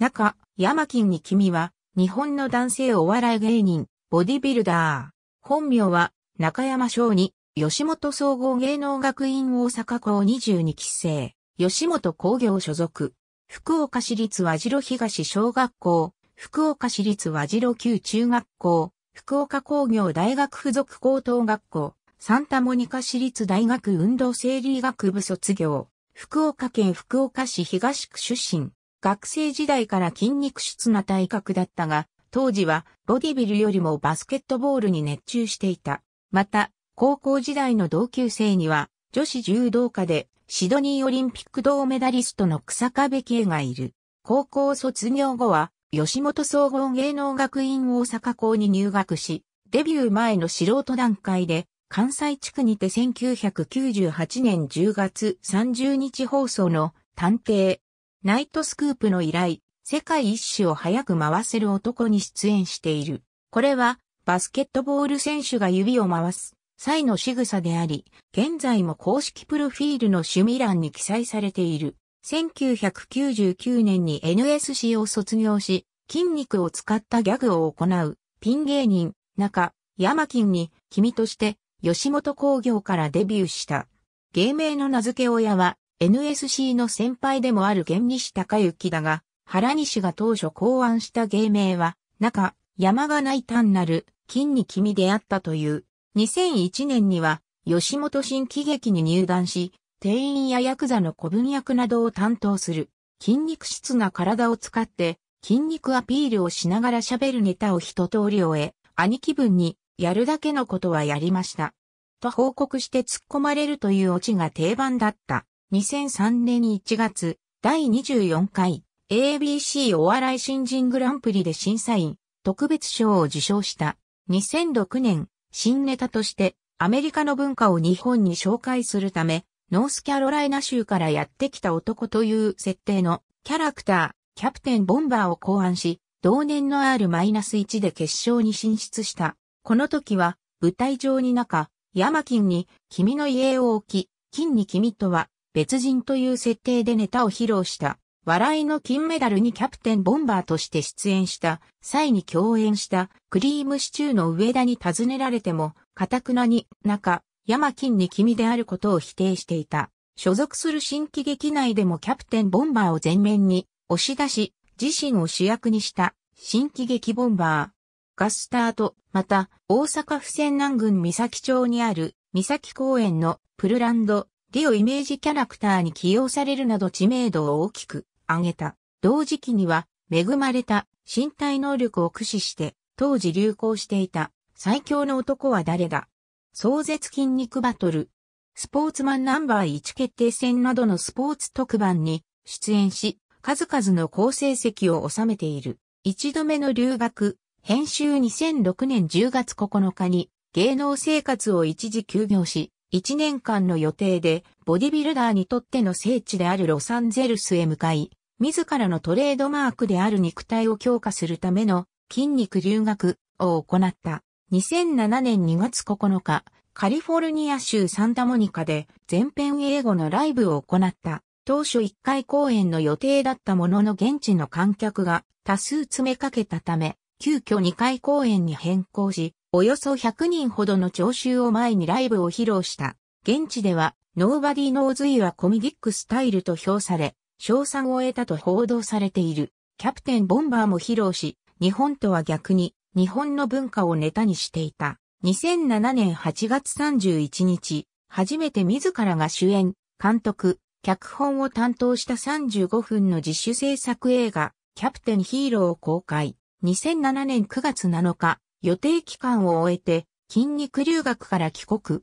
中、山金に君は、日本の男性お笑い芸人、ボディビルダー。本名は、中山翔に、吉本総合芸能学院大阪校22期生、吉本工業所属、福岡市立和白東小学校、福岡市立和白旧中学校、福岡工業大学附属高等学校、サンタモニカ市立大学運動生理学部卒業、福岡県福岡市東区出身、学生時代から筋肉質な体格だったが、当時はボディビルよりもバスケットボールに熱中していた。また、高校時代の同級生には、女子柔道家でシドニーオリンピック銅メダリストの草壁慶がいる。高校卒業後は、吉本総合芸能学院大阪校に入学し、デビュー前の素人段階で、関西地区にて1998年10月30日放送の探偵、ナイトスクープの依頼、世界一周を早く回せる男に出演している。これは、バスケットボール選手が指を回す際の仕草であり、現在も公式プロフィールの趣味欄に記載されている。1999年に NSC を卒業し、筋肉を使ったギャグを行う、ピン芸人、中、山金に、君として、吉本工業からデビューした。芸名の名付け親は、NSC の先輩でもある原西隆之だが、原西が当初考案した芸名は、中、山がない単なる、金に君であったという。2001年には、吉本新喜劇に入団し、店員やヤクザの古文役などを担当する、筋肉質な体を使って、筋肉アピールをしながら喋るネタを一通り終え、兄貴分に、やるだけのことはやりました。と報告して突っ込まれるというオチが定番だった。2003年1月、第24回 ABC お笑い新人グランプリで審査員特別賞を受賞した。2006年、新ネタとしてアメリカの文化を日本に紹介するため、ノースキャロライナ州からやってきた男という設定のキャラクター、キャプテンボンバーを考案し、同年の R-1 で決勝に進出した。この時は、舞台上に中、ヤマキンに、君の家を置き、金に君とは、別人という設定でネタを披露した。笑いの金メダルにキャプテンボンバーとして出演した際に共演したクリームシチューの上田に尋ねられても、かたくなに中、山金に君であることを否定していた。所属する新喜劇内でもキャプテンボンバーを前面に押し出し、自身を主役にした新喜劇ボンバーガスタート、また大阪府泉南郡三崎町にある三崎公園のプルランドディオイメージキャラクターに起用されるなど知名度を大きく上げた。同時期には恵まれた身体能力を駆使して当時流行していた最強の男は誰だ壮絶筋肉バトル、スポーツマンナンバー1決定戦などのスポーツ特番に出演し、数々の好成績を収めている。一度目の留学、編集2006年10月9日に芸能生活を一時休業し、1年間の予定で、ボディビルダーにとっての聖地であるロサンゼルスへ向かい、自らのトレードマークである肉体を強化するための筋肉留学を行った。2007年2月9日、カリフォルニア州サンタモニカで全編英語のライブを行った。当初1回公演の予定だったものの現地の観客が多数詰めかけたため、急遽2回公演に変更し、およそ100人ほどの聴衆を前にライブを披露した。現地では、Nobody Knows You はコミディックスタイルと評され、賞賛を得たと報道されている。キャプテンボンバーも披露し、日本とは逆に、日本の文化をネタにしていた。2007年8月31日、初めて自らが主演、監督、脚本を担当した35分の自主制作映画、キャプテンヒーローを公開。2007年9月7日、予定期間を終えて筋肉留学から帰国。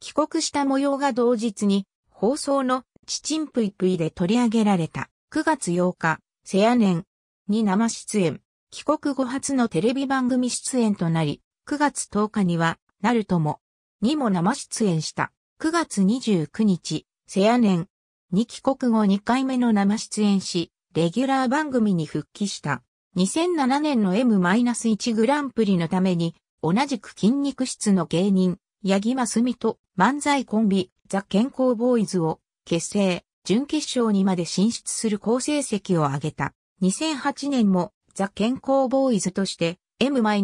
帰国した模様が同日に放送のチチンプイプイで取り上げられた9月8日、セアネンに生出演。帰国後初のテレビ番組出演となり、9月10日には、なるとも、にも生出演した。9月29日、セアネンに帰国後2回目の生出演し、レギュラー番組に復帰した。2007年の M-1 グランプリのために、同じく筋肉質の芸人、八木真澄と漫才コンビ、ザ・健康ボーイズを結成、準決勝にまで進出する好成績を挙げた。2008年もザ・健康ボーイズとして M-1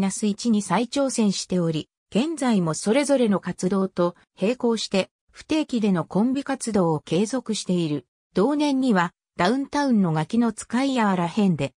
に再挑戦しており、現在もそれぞれの活動と並行して不定期でのコンビ活動を継続している。同年にはダウンタウンのガキの使いやあらへんで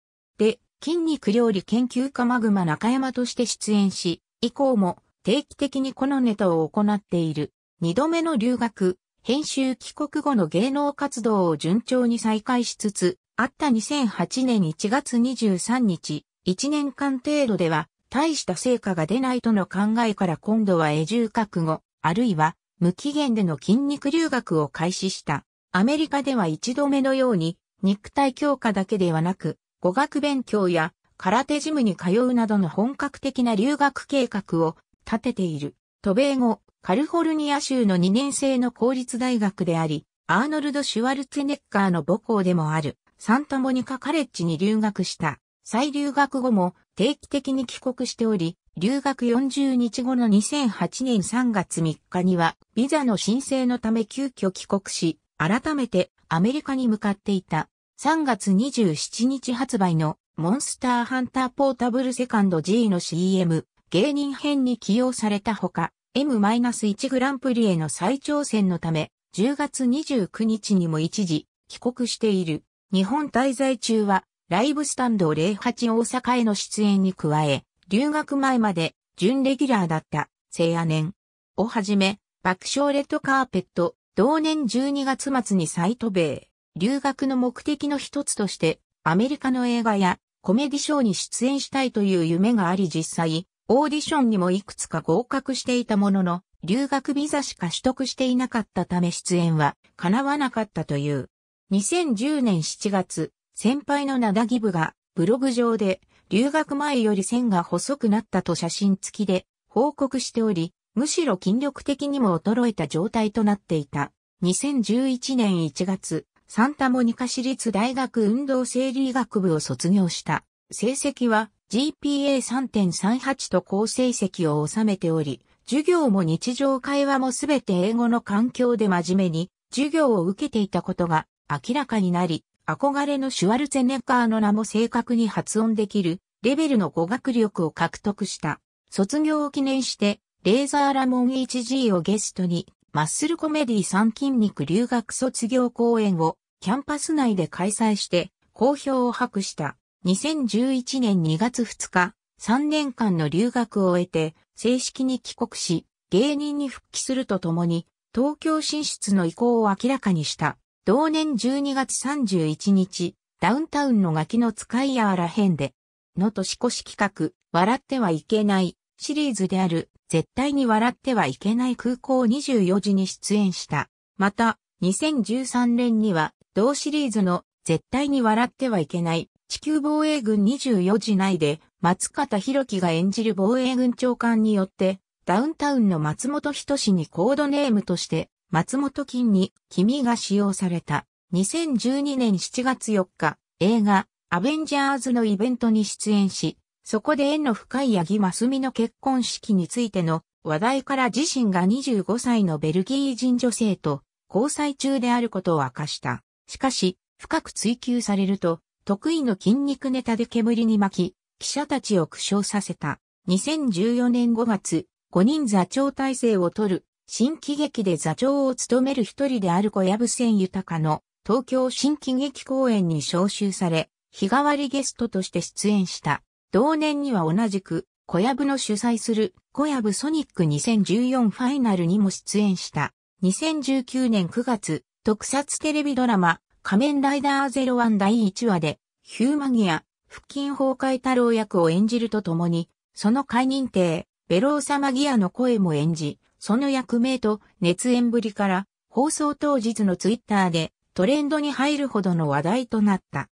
筋肉料理研究家マグマ中山として出演し、以降も定期的にこのネタを行っている。二度目の留学、編集帰国後の芸能活動を順調に再開しつつ、あった2008年1月23日、1年間程度では、大した成果が出ないとの考えから今度は永住覚悟、あるいは無期限での筋肉留学を開始した。アメリカでは一度目のように、肉体強化だけではなく、語学勉強や空手ジムに通うなどの本格的な留学計画を立てている。渡米後、カリフォルニア州の2年生の公立大学であり、アーノルド・シュワルツェネッガーの母校でもある、サンタモニカカレッジに留学した。再留学後も定期的に帰国しており、留学40日後の2008年3月3日には、ビザの申請のため急遽帰国し、改めてアメリカに向かっていた。3月27日発売のモンスターハンターポータブルセカンド G の CM 芸人編に起用されたほか M-1 グランプリへの再挑戦のため10月29日にも一時帰国している日本滞在中はライブスタンド08大阪への出演に加え留学前まで準レギュラーだった聖アネンをはじめ爆笑レッドカーペット同年12月末にサイト米留学の目的の一つとして、アメリカの映画やコメディショーに出演したいという夢があり実際、オーディションにもいくつか合格していたものの、留学ビザしか取得していなかったため出演は叶わなかったという。2010年7月、先輩の灘ギブがブログ上で留学前より線が細くなったと写真付きで報告しており、むしろ筋力的にも衰えた状態となっていた。2011年1月、サンタモニカ市立大学運動生理学部を卒業した。成績は GPA3.38 と高成績を収めており、授業も日常会話もすべて英語の環境で真面目に授業を受けていたことが明らかになり、憧れのシュワルツェネッガーの名も正確に発音できるレベルの語学力を獲得した。卒業を記念してレーザーラモン h g をゲストにマッスルコメディ3筋肉留学卒業公演をキャンパス内で開催して好評を博した2011年2月2日3年間の留学を終えて正式に帰国し芸人に復帰するとともに東京進出の意向を明らかにした同年12月31日ダウンタウンのガキの使いやらへんでの年越し企画笑ってはいけないシリーズである絶対に笑ってはいけない空港24時に出演した。また、2013年には、同シリーズの絶対に笑ってはいけない地球防衛軍24時内で松方弘樹が演じる防衛軍長官によってダウンタウンの松本人志にコードネームとして松本金に君が使用された2012年7月4日映画アベンジャーズのイベントに出演しそこで縁の深い八木真澄の結婚式についての話題から自身が25歳のベルギー人女性と交際中であることを明かした。しかし、深く追求されると、得意の筋肉ネタで煙に巻き、記者たちを苦笑させた。2014年5月、5人座長体制を取る、新喜劇で座長を務める一人である小籔千豊の東京新喜劇公演に招集され、日替わりゲストとして出演した。同年には同じく、小籔の主催する小籔ソニック2014ファイナルにも出演した。2019年9月、特撮テレビドラマ、仮面ライダー01第1話で、ヒューマギア、腹筋崩壊太郎役を演じるとともに、その解認定、ベローサマギアの声も演じ、その役名と熱演ぶりから、放送当日のツイッターでトレンドに入るほどの話題となった。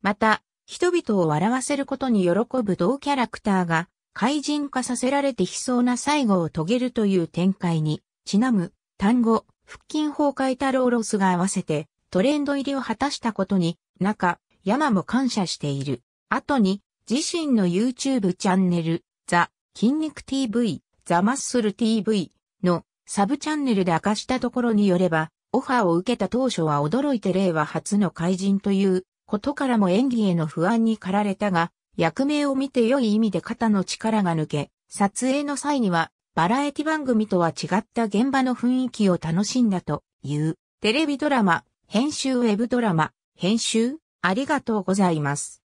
また、人々を笑わせることに喜ぶ同キャラクターが、怪人化させられて悲壮な最後を遂げるという展開に、ちなむ、単語、腹筋崩壊太郎ロスが合わせて、トレンド入りを果たしたことに、中、山も感謝している。後に、自身の YouTube チャンネル、ザ、筋肉 TV、ザマッスル TV のサブチャンネルで明かしたところによれば、オファーを受けた当初は驚いて令和初の怪人ということからも演技への不安に駆られたが、役名を見て良い意味で肩の力が抜け、撮影の際には、バラエティ番組とは違った現場の雰囲気を楽しんだという、テレビドラマ、編集ウェブドラマ、編集、ありがとうございます。